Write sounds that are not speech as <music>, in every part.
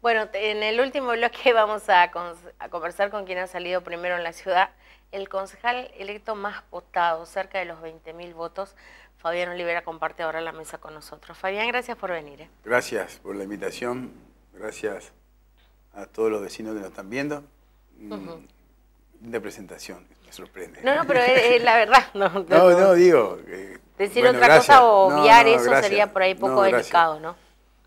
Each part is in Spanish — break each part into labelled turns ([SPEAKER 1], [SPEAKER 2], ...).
[SPEAKER 1] Bueno, en el último bloque <laughs> vamos a, conversar con quien ha salido primero en la ciudad, el concejal electo más votado, cerca de los 20.000 votos. Fabián Olivera comparte ahora la mesa con nosotros. Fabián, gracias por venir. ¿eh?
[SPEAKER 2] Gracias por la invitación. Gracias a todos los vecinos que nos están viendo. Mm, uh De presentación, me sorprende. No, no, pero es eh, eh, la
[SPEAKER 1] verdad. No, <laughs> no,
[SPEAKER 2] digo. Eh, decir otra cosa o obviar eso sería por ahí poco delicado, ¿no?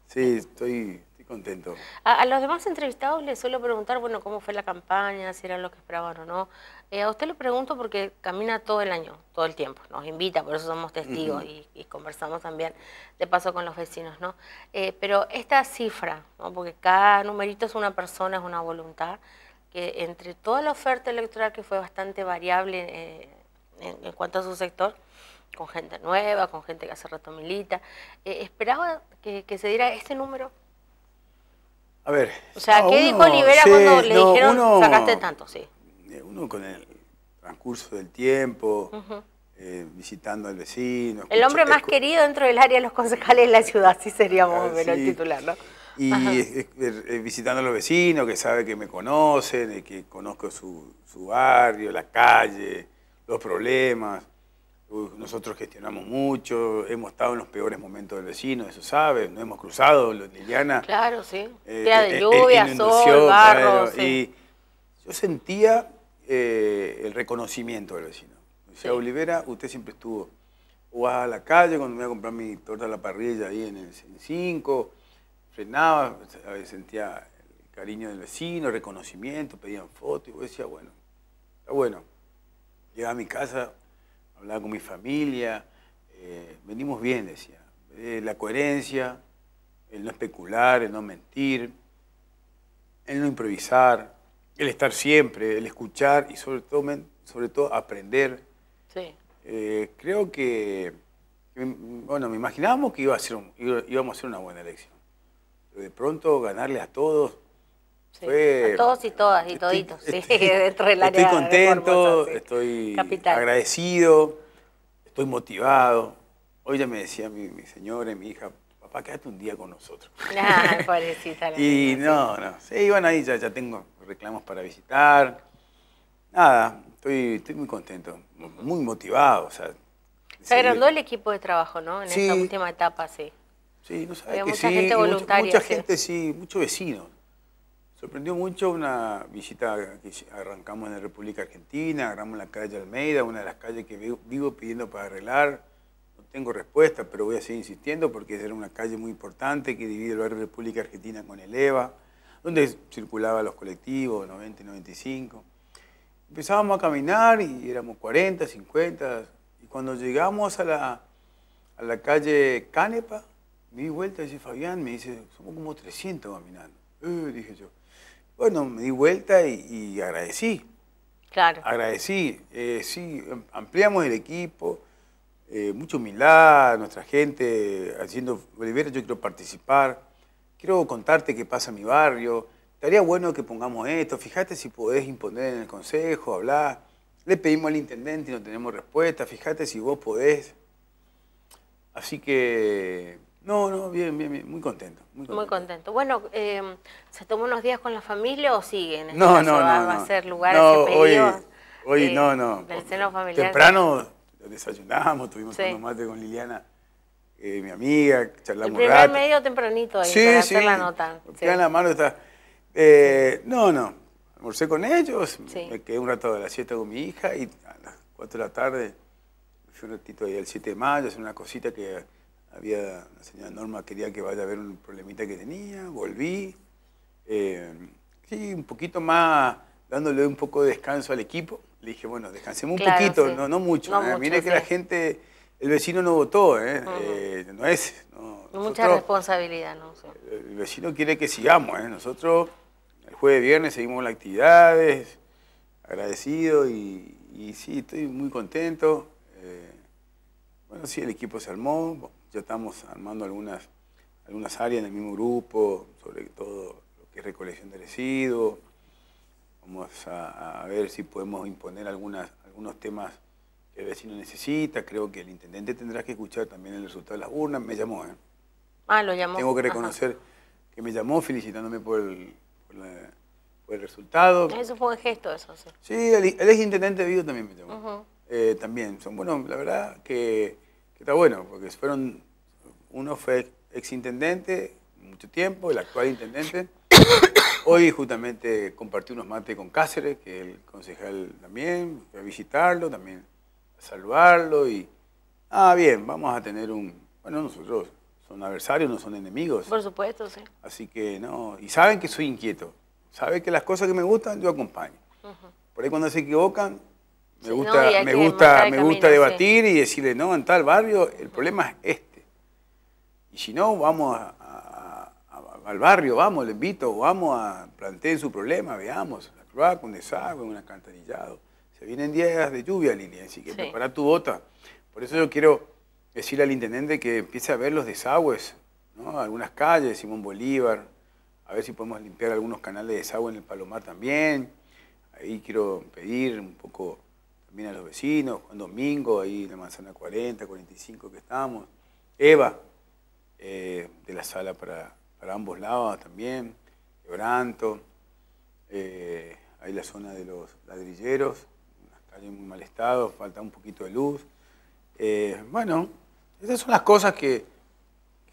[SPEAKER 2] Sí, estoy contento.
[SPEAKER 1] A, los demás entrevistados les suelo preguntar, bueno, cómo fue la campaña, si era lo que esperaban o no. Eh, a usted le pregunto porque camina todo el año, todo el tiempo, nos invita, por eso somos testigos y, conversamos también de paso con los vecinos, ¿no? Eh, pero esta cifra, ¿no? porque cada numerito es una persona, es una voluntad, que entre toda la oferta electoral que fue bastante variable eh, en, cuanto a su sector, con gente nueva, con gente que hace rato milita, ¿esperaba que se diera este número?
[SPEAKER 2] A ver. O sea, ¿qué dijo Olivera cuando le dijeron sacaste tanto? Eh, uno con el transcurso del tiempo, eh, visitando al vecino. El hombre
[SPEAKER 1] más querido dentro del área de los concejales de la ciudad, sí seríamos ah, el titular,
[SPEAKER 2] ¿no? Y visitando a los vecinos que sabe que me conocen, eh, que conozco su, su barrio, la calle, los problemas. Nosotros gestionamos mucho, hemos estado en los peores momentos del vecino, eso sabe, nos hemos cruzado, Liliana.
[SPEAKER 1] Claro, sí.
[SPEAKER 2] Eh, de eh, lluvia, sol, barro. Y yo sentía eh, el reconocimiento del vecino. O sea, Olivera, usted siempre estuvo o a la calle cuando me iba a comprar mi torta a la parrilla ahí en el 5, frenaba, sentía el cariño del vecino, reconocimiento, pedían fotos, y yo decía, bueno, está bueno. Llegaba a mi casa, hablaba con mi familia, eh, venimos bien, decía. Eh, la coherencia, el no especular, el no mentir, el no improvisar, el estar siempre, el escuchar y sobre todo, sobre todo aprender. Eh, creo que, bueno, me imaginábamos que iba a ser íbamos a hacer una buena elección. Pero de pronto ganarle a todos todos
[SPEAKER 1] y todas y toditos, estoy, <laughs> contento,
[SPEAKER 2] estoy agradecido, estoy motivado. Hoy ya me decía mi, mi señora y mi hija, papá, quédate un día con nosotros.
[SPEAKER 1] <laughs> <laughs> y no,
[SPEAKER 2] no, sí, iban ahí, ya, ya tengo reclamos para visitar. Nada, estoy, estoy muy contento, muy motivado. se agrandó el
[SPEAKER 1] equipo de trabajo, ¿no? En esta última etapa, sí.
[SPEAKER 2] Sí, no sabes mucha gente voluntaria. Mucha, gente, sí, muchos vecinos Sorprendió mucho una visita que arrancamos en la República Argentina, agarramos la calle Almeida, una de las calles que vivo pidiendo para arreglar. No tengo respuesta, pero voy a seguir insistiendo porque era una calle muy importante que divide la República Argentina con el EVA, donde circulaban los colectivos, 90 y 95. Empezábamos a caminar y éramos 40, 50. Y cuando llegamos a la, calle Canepa, me vuelta dice Fabián, me dice, somos como 300 caminando. Uh", dije yo. Bueno, me di vuelta y, agradecí.
[SPEAKER 1] Claro. Agradecí.
[SPEAKER 2] Eh, sí, ampliamos el equipo, mucho eh, mucha humildad, nuestra gente haciendo, Olivera, yo quiero participar, quiero contarte qué pasa en mi barrio, estaría bueno que pongamos esto, fíjate si podés imponer en el consejo, hablar. Le pedimos al intendente y no tenemos respuesta, fíjate si vos podés. Así que no, no, bien, bien, bien, muy contento. Muy
[SPEAKER 1] contento. Bueno, eh, ¿se tomó unos días con la familia o siguen? Este no, no, no, va, no, a ser lugar no, hoy, hoy eh, no, no. Temprano
[SPEAKER 2] desayunamos, tuvimos un unos con Liliana, eh, mi amiga, charlamos El primer
[SPEAKER 1] medio tempranito ahí para hacer la nota. Sí. la
[SPEAKER 2] mano está... no, no, almorcé con ellos, me quedé un rato de la siesta con mi hija y a las 4 de la tarde fui un ratito ahí el 7 de mayo, hacer una cosita que había, la señora Norma quería que vaya a ver un problemita que tenía, volví. Eh, sí, un poquito más, dándole un poco de descanso al equipo. Le dije, bueno, descansemos un poquito, no, no mucho. No ¿eh? que la gente, el vecino no votó, ¿eh? eh no es.
[SPEAKER 1] Mucha responsabilidad, ¿no?
[SPEAKER 2] El vecino quiere que sigamos, ¿eh? Nosotros el jueves, viernes seguimos las actividades, agradecido y, y sí, estoy muy contento. bueno, sí, el equipo se armó, ya estamos armando algunas, algunas áreas en el mismo grupo, sobre todo lo que es recolección de residuos. Vamos a, ver si podemos imponer algunas, algunos temas que el vecino necesita. Creo que el intendente tendrá que escuchar también el resultado de las urnas. Me llamó, ¿eh?
[SPEAKER 1] Ah, lo llamó. Tengo que reconocer
[SPEAKER 2] que me llamó felicitándome por el, resultado.
[SPEAKER 1] Eso fue un gesto, eso sí. Sí, el,
[SPEAKER 2] el ex intendente Vido también me llamó. Eh, también, son, buenos la verdad que Está bueno, porque fueron, uno fue exintendente mucho tiempo, el actual intendente. Hoy justamente compartí unos mates con Cáceres, que el concejal también, fui a visitarlo, también a saludarlo y, ah, bien, vamos a tener un, bueno, nosotros son adversarios, no son enemigos. Por supuesto, sí. Así que no, y saben que soy inquieto, saben que las cosas que me gustan yo acompaño. Por ahí cuando se equivocan, me gusta, me gusta, me gusta debatir y decirle, no, en tal barrio el problema es este. Y si no, vamos al barrio, vamos, le invito, vamos a plantear su problema, veamos, la cloaca, un desagüe, un alcantarillado. Se vienen días de lluvia, Lili, así que sí. tu bota. Por eso yo quiero decirle al intendente que empiece a ver los desagües, ¿no? algunas calles, Simón Bolívar, a ver si podemos limpiar algunos canales de desagüe en el Palomar también. Ahí quiero pedir un poco también a los vecinos, Juan Domingo, ahí en la manzana 40, 45 que estamos, Eva, eh, de la sala para, ambos lados también, Ebranto, eh, ahí la zona de los ladrilleros, muy mal estado, falta un poquito de luz. Eh, bueno, esas son las cosas que,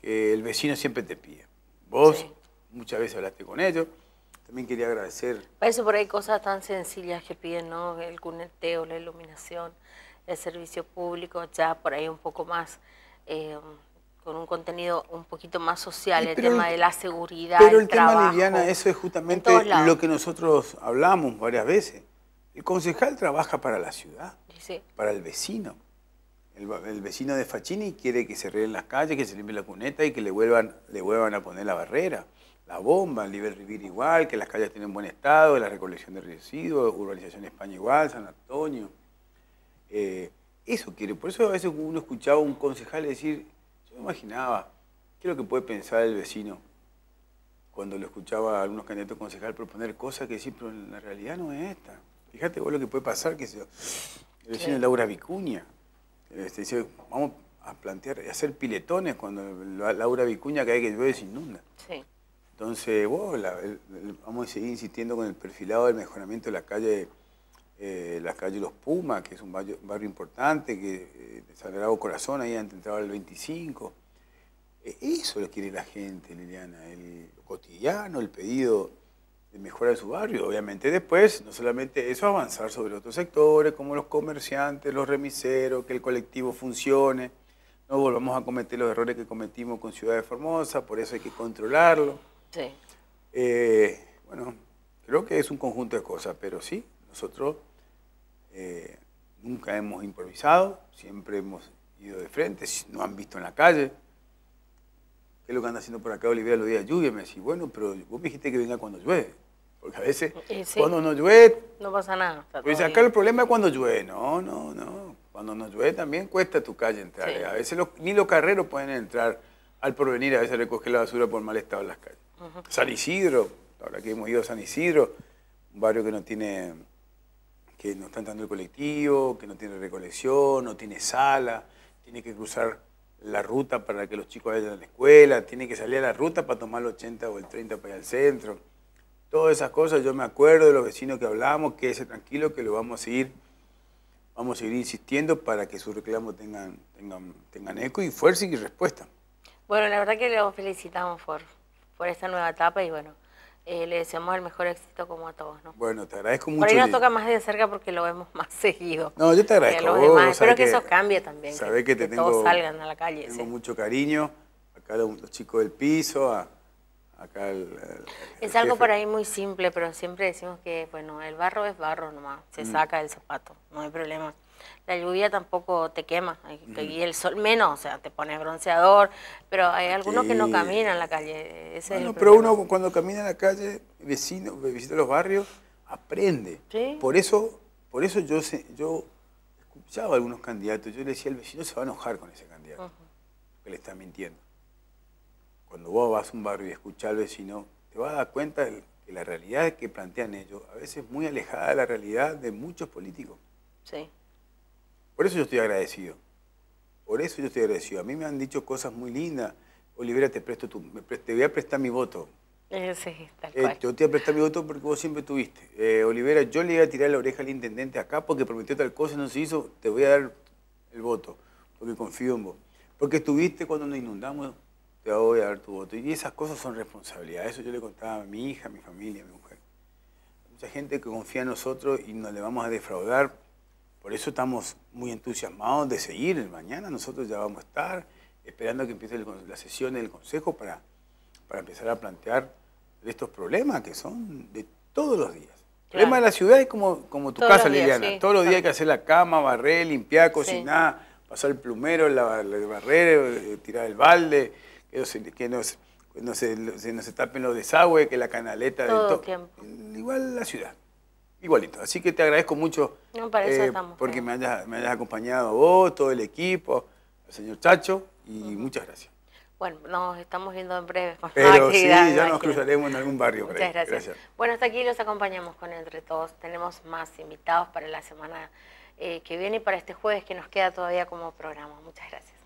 [SPEAKER 2] el vecino siempre te pide. Vos muchas veces hablaste con ellos, también quería agradecer.
[SPEAKER 1] Eso por ahí cosas tan sencillas que piden, ¿no? El cuneteo, la iluminación, el servicio público, ya por ahí un poco más, eh, con un contenido un poquito más social, el tema de la seguridad. Pero el, tema,
[SPEAKER 2] Liliana, eso es justamente lo que nosotros hablamos varias veces. El concejal trabaja para la ciudad, para el vecino. El, vecino de Fachini quiere que se arreglen las calles, que se limpie la cuneta y que le vuelvan, le vuelvan a poner la barrera la bomba, el nivel vivir igual, que las calles tienen buen estado, la recolección de residuos, urbanización España igual, San Antonio. Eh, eso quiere, por eso a veces uno escuchaba a un concejal decir, yo imaginaba, ¿qué es lo que puede pensar el vecino? Cuando lo escuchaba a algunos candidatos concejal proponer cosas que decir, pero la realidad no es esta. Fíjate vos lo que puede pasar, que se, el vecino Laura Vicuña, este, dice, vamos a plantear, y hacer piletones cuando Laura Vicuña cae que llueve se inunda. Entonces, vamos a seguir insistiendo con el perfilado del mejoramiento de la calle, eh, la Los Pumas, que es un barrio, importante, que eh, Sagrado Corazón, ahí antes entraba el 25. E, eso lo quiere la gente, Liliana, el cotidiano, el pedido de mejora de su barrio. Obviamente después, no solamente eso, avanzar sobre otros sectores, como los comerciantes, los remiseros, que el colectivo funcione, no volvamos a cometer los errores que cometimos con Ciudad de Formosa, por eso hay que controlarlo. Sí. Eh, bueno, creo que es un conjunto de cosas, pero sí, nosotros eh, nunca hemos improvisado, siempre hemos ido de frente, nos han visto en la calle. ¿Qué es lo que anda haciendo por acá Olivia los días de lluvia? Me decís, bueno, pero vos me dijiste que venga cuando llueve. Porque a veces, cuando no llueve...
[SPEAKER 1] No pasa nada. Pues acá el problema
[SPEAKER 2] es cuando llueve. No, no, no. Cuando no llueve también cuesta tu calle entrar. Eh. A veces ni los carreros pueden entrar al porvenir, a veces recoger la basura por mal estado en las calles. San Isidro, ahora que hemos ido a San Isidro, un barrio que no tiene, que no está entrando el colectivo, que no tiene recolección, no tiene sala, tiene que cruzar la ruta para que los chicos vayan a la escuela, tiene que salir a la ruta para tomar el 80 o el 30 para ir al centro. Todas esas cosas, yo me acuerdo de los vecinos que hablamos, que ese tranquilo, que lo vamos a seguir, vamos a seguir insistiendo para que sus reclamos tengan, tengan, eco y fuerza y respuesta.
[SPEAKER 1] Bueno, la verdad que lo felicitamos por, por esta nueva etapa y bueno, eh, le deseamos el mejor éxito como a todos, ¿no?
[SPEAKER 2] Bueno, te agradezco mucho. Por ahí nos toca
[SPEAKER 1] más de cerca porque lo vemos <laughs> más seguido. No, yo te agradezco. Que Espero que, eso cambie también. Sabés que, te tengo, salgan a la calle.
[SPEAKER 2] mucho cariño. Acá los, chicos del piso, acá el, Es algo para ahí
[SPEAKER 1] muy simple, pero siempre decimos que, bueno, el barro es barro nomás. Se mm. saca del zapato, no hay problema la lluvia tampoco te quema eh, y el sol menos, o sea, te pones bronceador, pero hay algunos que no caminan en la calle.
[SPEAKER 2] pero uno cuando camina en la calle, vecino, visita los barrios, aprende. Por eso, por eso yo, yo escuchaba a algunos candidatos, yo le decía, al vecino se va a enojar con ese candidato, que le está mintiendo. Cuando vos vas a un barrio y escuchás al vecino, te vas a dar cuenta de la realidad que plantean ellos a veces muy alejada de la realidad de muchos políticos. Sí. Por eso yo estoy agradecido. Por eso yo estoy agradecido. A mí me han dicho cosas muy lindas. Olivera, te presto tu, te voy a prestar mi voto.
[SPEAKER 1] Eh, sí, tal eh, cual.
[SPEAKER 2] yo te voy a prestar mi voto porque vos siempre tuviste. Eh, Olivera, yo le iba a tirar la oreja al intendente acá porque prometió tal cosa y no se hizo. Te voy a dar el voto porque confío en vos. Porque estuviste cuando nos inundamos, te voy a dar tu voto. Y esas cosas son responsabilidades. Eso yo le contaba a mi hija, a mi familia, a mi mujer. Hay Mucha gente que confía en nosotros y nos le vamos a defraudar por eso estamos muy entusiasmados de seguir. Mañana nosotros ya vamos a estar esperando que empiece la sesión del Consejo para, para empezar a plantear estos problemas que son de todos los días.
[SPEAKER 1] El problema de la ciudad
[SPEAKER 2] es como, como tu casa, Liliana. Todos los días hay que hacer la cama, barrer, limpiar, cocinar, pasar el plumero, la, el barrer, eh, tirar el balde, que no se, tapen los desagües, que la canaleta. de Igual la ciudad igualito. Así que te agradezco mucho
[SPEAKER 1] eh, porque
[SPEAKER 2] me hayas, me hayas, acompañado vos, todo el equipo, el señor Chacho, y muchas gracias.
[SPEAKER 1] Bueno, nos estamos viendo en breve <laughs> Pero sí, ya nos cruzaremos
[SPEAKER 2] en algún barrio. Muchas gracias.
[SPEAKER 1] Bueno, hasta aquí los acompañamos con Entre Todos. Tenemos más invitados para la semana eh, que viene y para este jueves que nos queda todavía como programa. Muchas gracias.